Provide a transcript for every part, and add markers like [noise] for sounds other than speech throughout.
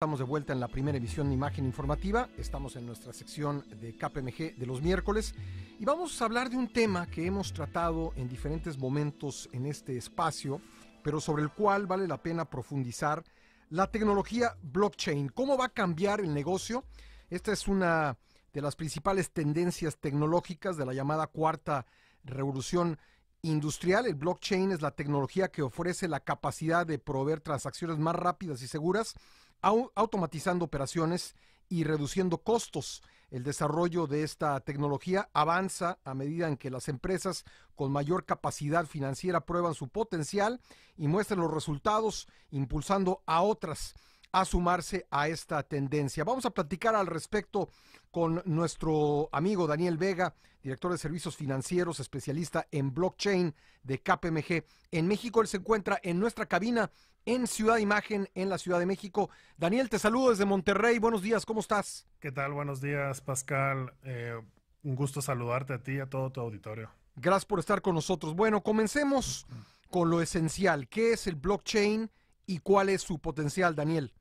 Estamos de vuelta en la primera emisión de Imagen Informativa, estamos en nuestra sección de KPMG de los miércoles y vamos a hablar de un tema que hemos tratado en diferentes momentos en este espacio, pero sobre el cual vale la pena profundizar, la tecnología blockchain, cómo va a cambiar el negocio. Esta es una de las principales tendencias tecnológicas de la llamada cuarta revolución industrial. El blockchain es la tecnología que ofrece la capacidad de proveer transacciones más rápidas y seguras automatizando operaciones y reduciendo costos. El desarrollo de esta tecnología avanza a medida en que las empresas con mayor capacidad financiera prueban su potencial y muestran los resultados, impulsando a otras a sumarse a esta tendencia. Vamos a platicar al respecto con nuestro amigo Daniel Vega, director de servicios financieros, especialista en blockchain de KPMG. En México él se encuentra en nuestra cabina en Ciudad Imagen, en la Ciudad de México. Daniel, te saludo desde Monterrey. Buenos días, ¿cómo estás? ¿Qué tal? Buenos días, Pascal. Eh, un gusto saludarte a ti y a todo tu auditorio. Gracias por estar con nosotros. Bueno, comencemos con lo esencial. ¿Qué es el blockchain y cuál es su potencial, Daniel?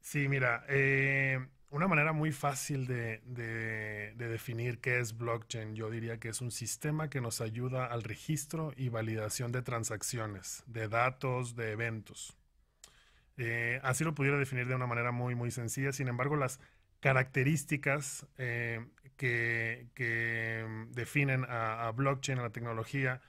Sí, mira, eh, una manera muy fácil de, definir qué es blockchain, yo diría que es un sistema que nos ayuda al registro y validación de transacciones, de datos, de eventos. Eh, así lo pudiera definir de una manera muy, muy sencilla. Sin embargo, las características eh, que, definen a, blockchain, a la tecnología,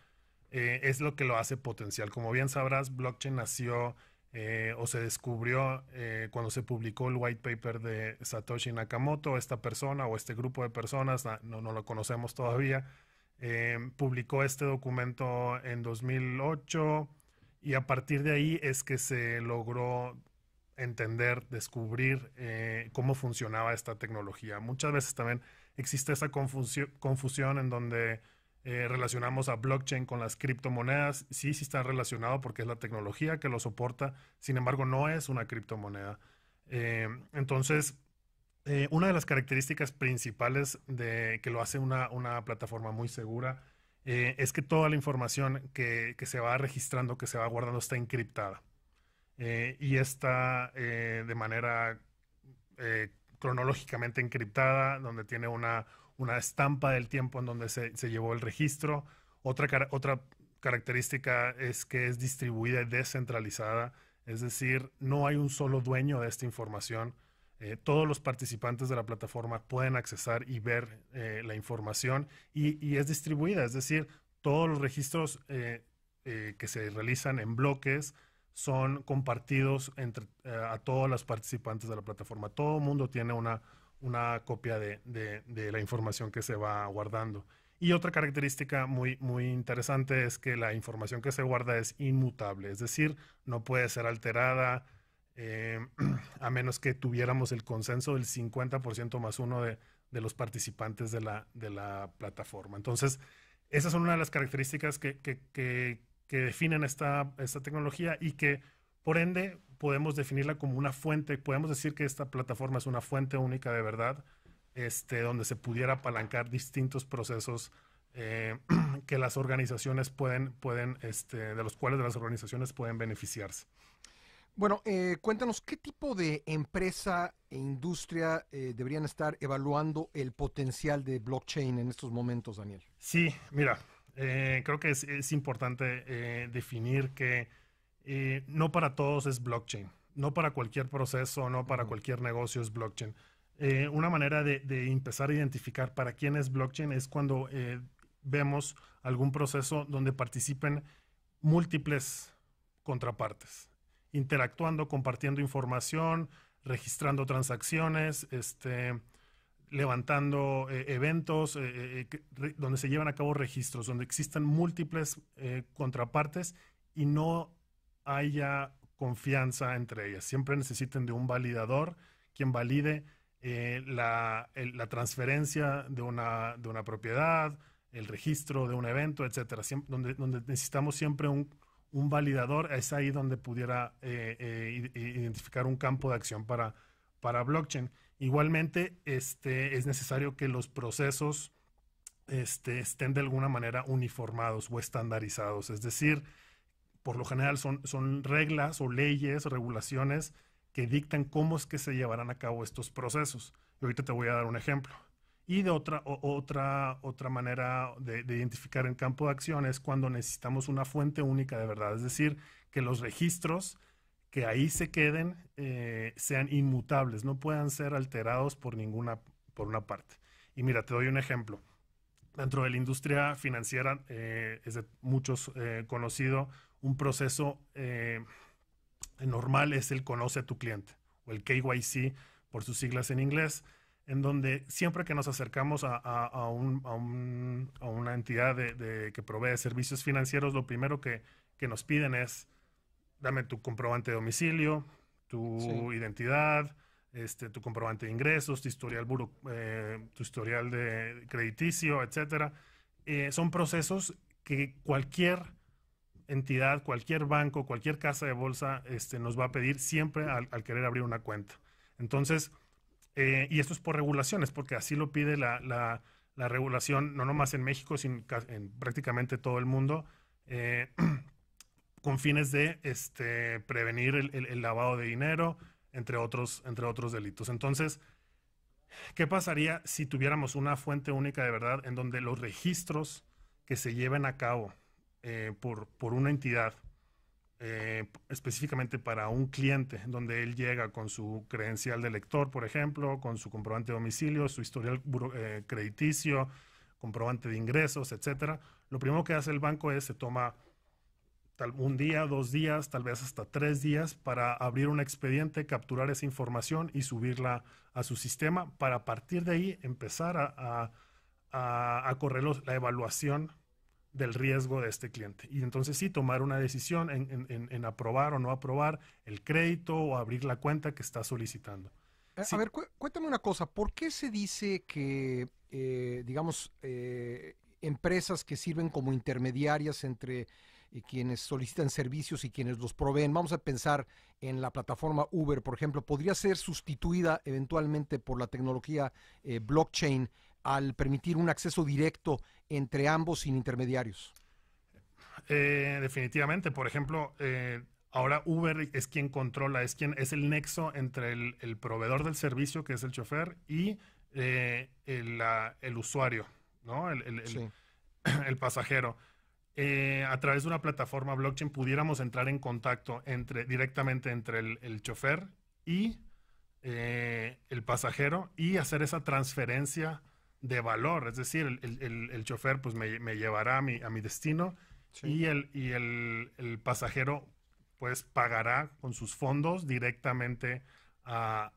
eh, es lo que lo hace potencial. Como bien sabrás, blockchain nació eh, o se descubrió eh, cuando se publicó el white paper de Satoshi Nakamoto, esta persona o este grupo de personas, no, lo conocemos todavía, eh, publicó este documento en 2008 y a partir de ahí es que se logró entender, descubrir cómo funcionaba esta tecnología. Muchas veces también existe esa confusión en donde eh, relacionamos a blockchain con las criptomonedas. Sí, sí está relacionado porque es la tecnología que lo soporta. Sin embargo, no es una criptomoneda. Eh, entonces, eh, una de las características principales de que lo hace una, una plataforma muy segura es que toda la información que, se va registrando, que se va guardando, está encriptada. y está de manera cronológicamente encriptada, donde tiene una, una estampa del tiempo en donde se, llevó el registro. Otra, otra característica es que es distribuida y descentralizada, es decir, no hay un solo dueño de esta información. Eh, todos los participantes de la plataforma pueden accesar y ver eh, la información y, es distribuida, es decir, todos los registros eh, que se realizan en bloques son compartidos entre, a todos los participantes de la plataforma. Todo el mundo tiene una, una copia de, la información que se va guardando. Y otra característica muy, muy interesante es que la información que se guarda es inmutable, es decir, no puede ser alterada eh, [clears throat] a menos que tuviéramos el consenso del 50% más uno de, los participantes de la, de la plataforma. Entonces, esas son una de las características que, que, que, que definen esta, esta tecnología y que por ende, podemos definirla como una fuente, podemos decir que esta plataforma es una fuente única de verdad, este, donde se pudiera apalancar distintos procesos eh, [clears throat] que las organizaciones pueden, pueden este, de los cuales las organizaciones pueden beneficiarse. Bueno, eh, cuéntanos qué tipo de empresa e industria eh, deberían estar evaluando el potencial de blockchain en estos momentos, Daniel. Sí, mira, creo que es, es importante definir que eh, no para todos es blockchain, no para cualquier proceso, no para cualquier negocio es blockchain. Eh, una manera de, empezar a identificar para quién es blockchain es cuando eh, vemos algún proceso donde participen múltiples contrapartes, interactuando, compartiendo información, registrando transacciones, este, levantando eventos donde se llevan a cabo registros, donde existan múltiples contrapartes y no haya confianza entre ellas. Siempre necesiten de un validador quien valide eh, la, transferencia de una, propiedad, el registro de un evento, etcétera. donde, donde necesitamos siempre un, validador, es ahí donde pudiera eh, eh, identificar un campo de acción para, blockchain. Igualmente, este, es necesario que los procesos este, estén de alguna manera uniformados o estandarizados, es decir, por lo general son, son reglas o leyes, o regulaciones que dictan cómo es que se llevarán a cabo estos procesos. Y ahorita te voy a dar un ejemplo. Y de otra, otra, otra manera de, identificar el campo de acción es cuando necesitamos una fuente única de verdad, es decir, que los registros que ahí se queden eh, sean inmutables, no puedan ser alterados por ninguna, por una parte. Y mira, te doy un ejemplo. Dentro de la industria financiera eh, es de muchos eh, conocido un proceso eh, normal es el conoce a tu cliente o el KYC por sus siglas en inglés, en donde siempre que nos acercamos a, a, una entidad de, que provee servicios financieros, lo primero que, nos piden es, dame tu comprobante de domicilio, tu identidad, este, tu comprobante de ingresos, tu historial, eh, tu historial de crediticio, etc. Eh, son procesos que cualquier entidad, cualquier banco, cualquier casa de bolsa este, nos va a pedir siempre al, querer abrir una cuenta. Entonces, eh, y esto es por regulaciones, porque así lo pide la, regulación, no nomás en México, sino en prácticamente todo el mundo, eh, [clears throat] con fines de este, prevenir el, lavado de dinero, entre otros, entre otros delitos. Entonces, ¿qué pasaría si tuviéramos una fuente única de verdad en donde los registros que se lleven a cabo eh, por, por una entidad, eh, específicamente para un cliente, donde él llega con su credencial de lector, por ejemplo, con su comprobante de domicilio, su historial eh, crediticio, comprobante de ingresos, etcétera. Lo primero que hace el banco es se toma tal, un día, dos días, tal vez hasta tres días para abrir un expediente, capturar esa información y subirla a su sistema para a partir de ahí empezar a, a, a, correr la evaluación del riesgo de este cliente. Y entonces sí, tomar una decisión en, aprobar o no aprobar el crédito o abrir la cuenta que está solicitando. Eh, a, ver, cuéntame una cosa, ¿por qué se dice que, eh, digamos, eh, empresas que sirven como intermediarias entre quienes solicitan servicios y quienes los proveen, vamos a pensar en la plataforma Uber, por ejemplo, podría ser sustituida eventualmente por la tecnología blockchain al permitir un acceso directo entre ambos sin intermediarios? Eh, definitivamente, por ejemplo, eh, ahora Uber es quien controla, es quien es el nexo entre el, proveedor del servicio, que es el chofer, y eh, el, usuario, ¿no? El, [clears throat] pasajero. a través de una plataforma blockchain pudiéramos entrar en contacto entre, directamente entre el, chofer y el pasajero y hacer esa transferencia de valor, es decir, el, chofer pues me, llevará a mi, a mi destino y, el, y el, pasajero pues pagará con sus fondos directamente a,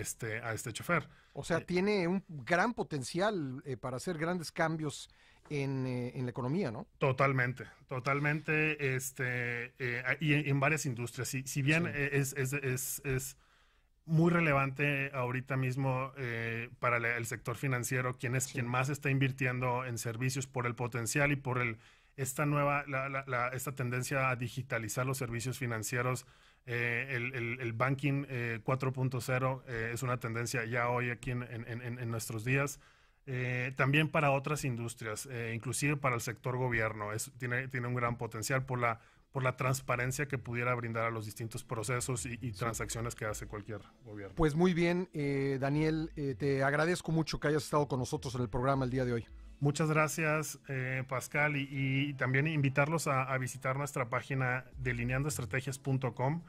este, a este chofer. O sea, eh, tiene un gran potencial eh, para hacer grandes cambios eh, en, la economía, ¿no? Totalmente, totalmente, este, y en, varias industrias. Si, si bien es, es muy relevante ahorita mismo eh, para el sector financiero, quien es quien más está invirtiendo en servicios por el potencial y por el esta nueva, esta tendencia a digitalizar los servicios financieros, eh, el, banking 4.0 eh, es una tendencia ya hoy aquí en, nuestros días. también para otras industrias, inclusive para el sector gobierno, tiene, tiene un gran potencial por la por la transparencia que pudiera brindar a los distintos procesos y, transacciones que hace cualquier gobierno. Pues muy bien, eh, Daniel, eh, te agradezco mucho que hayas estado con nosotros en el programa el día de hoy. Muchas gracias, eh, Pascal, y, también invitarlos a, visitar nuestra página delineandoestrategias.com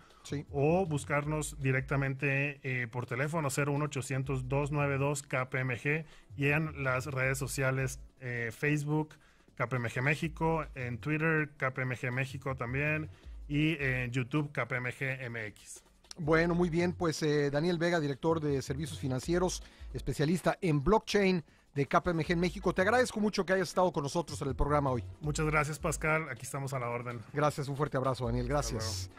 o buscarnos directamente por teléfono 01800-292-KPMG y en las redes sociales Facebook, KPMG México, en Twitter KPMG México también y en YouTube KPMG MX. Bueno, muy bien, pues eh, Daniel Vega, director de Servicios Financieros, especialista en blockchain de KPMG en México. Te agradezco mucho que hayas estado con nosotros en el programa hoy. Muchas gracias, Pascal. Aquí estamos a la orden. Gracias, un fuerte abrazo, Daniel. Gracias.